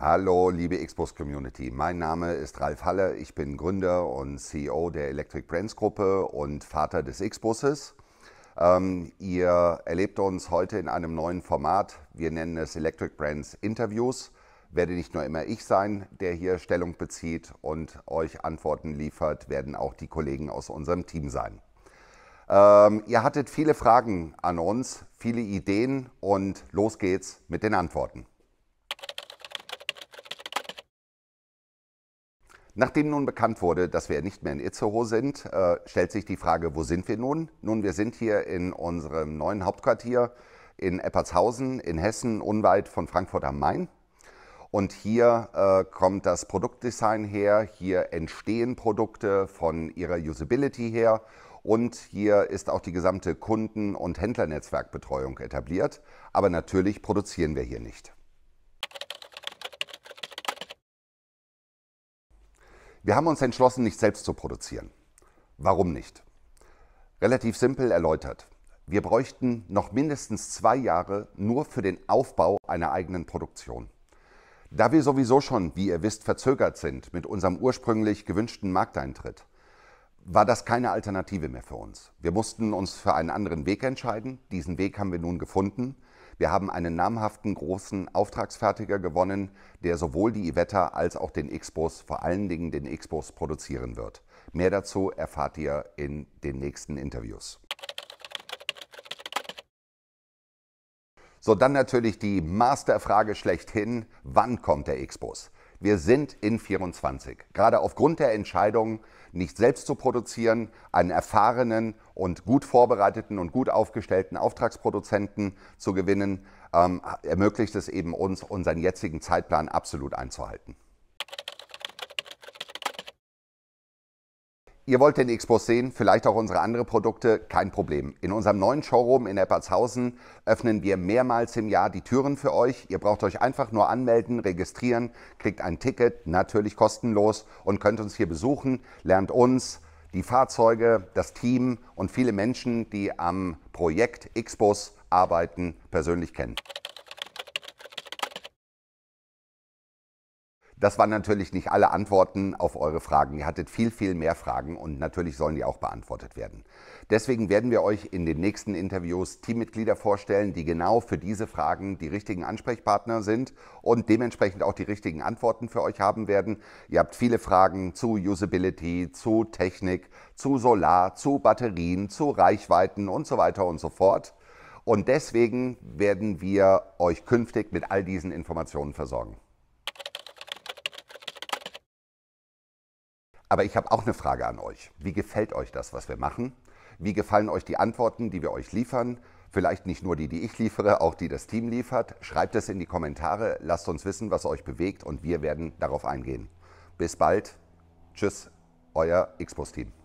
Hallo, liebe Expos-Community. Mein Name ist Ralf Halle. Ich bin Gründer und CEO der Electric Brands Gruppe und Vater des X-Busses. Ähm, ihr erlebt uns heute in einem neuen Format. Wir nennen es Electric Brands Interviews. Werde nicht nur immer ich sein, der hier Stellung bezieht und euch Antworten liefert, werden auch die Kollegen aus unserem Team sein. Ähm, ihr hattet viele Fragen an uns, viele Ideen und los geht's mit den Antworten. Nachdem nun bekannt wurde, dass wir nicht mehr in Itzehoe sind, äh, stellt sich die Frage, wo sind wir nun? Nun, wir sind hier in unserem neuen Hauptquartier in Eppertshausen in Hessen, unweit von Frankfurt am Main. Und hier äh, kommt das Produktdesign her, hier entstehen Produkte von ihrer Usability her und hier ist auch die gesamte Kunden- und Händlernetzwerkbetreuung etabliert. Aber natürlich produzieren wir hier nicht. Wir haben uns entschlossen, nicht selbst zu produzieren. Warum nicht? Relativ simpel erläutert. Wir bräuchten noch mindestens zwei Jahre nur für den Aufbau einer eigenen Produktion. Da wir sowieso schon, wie ihr wisst, verzögert sind mit unserem ursprünglich gewünschten Markteintritt, war das keine Alternative mehr für uns. Wir mussten uns für einen anderen Weg entscheiden. Diesen Weg haben wir nun gefunden. Wir haben einen namhaften großen Auftragsfertiger gewonnen, der sowohl die Ivetta als auch den X-Bus, vor allen Dingen den X-Bus, produzieren wird. Mehr dazu erfahrt ihr in den nächsten Interviews. So, dann natürlich die Masterfrage schlechthin. Wann kommt der X-Bus? Wir sind in 24. Gerade aufgrund der Entscheidung, nicht selbst zu produzieren, einen erfahrenen und gut vorbereiteten und gut aufgestellten Auftragsproduzenten zu gewinnen, ähm, ermöglicht es eben uns, unseren jetzigen Zeitplan absolut einzuhalten. Ihr wollt den x sehen, vielleicht auch unsere anderen Produkte, kein Problem. In unserem neuen Showroom in Eppertshausen öffnen wir mehrmals im Jahr die Türen für euch. Ihr braucht euch einfach nur anmelden, registrieren, kriegt ein Ticket, natürlich kostenlos und könnt uns hier besuchen, lernt uns, die Fahrzeuge, das Team und viele Menschen, die am Projekt x arbeiten, persönlich kennen. Das waren natürlich nicht alle Antworten auf eure Fragen. Ihr hattet viel, viel mehr Fragen und natürlich sollen die auch beantwortet werden. Deswegen werden wir euch in den nächsten Interviews Teammitglieder vorstellen, die genau für diese Fragen die richtigen Ansprechpartner sind und dementsprechend auch die richtigen Antworten für euch haben werden. Ihr habt viele Fragen zu Usability, zu Technik, zu Solar, zu Batterien, zu Reichweiten und so weiter und so fort. Und deswegen werden wir euch künftig mit all diesen Informationen versorgen. Aber ich habe auch eine Frage an euch. Wie gefällt euch das, was wir machen? Wie gefallen euch die Antworten, die wir euch liefern? Vielleicht nicht nur die, die ich liefere, auch die das Team liefert. Schreibt es in die Kommentare, lasst uns wissen, was euch bewegt und wir werden darauf eingehen. Bis bald. Tschüss, euer Xbox-Team.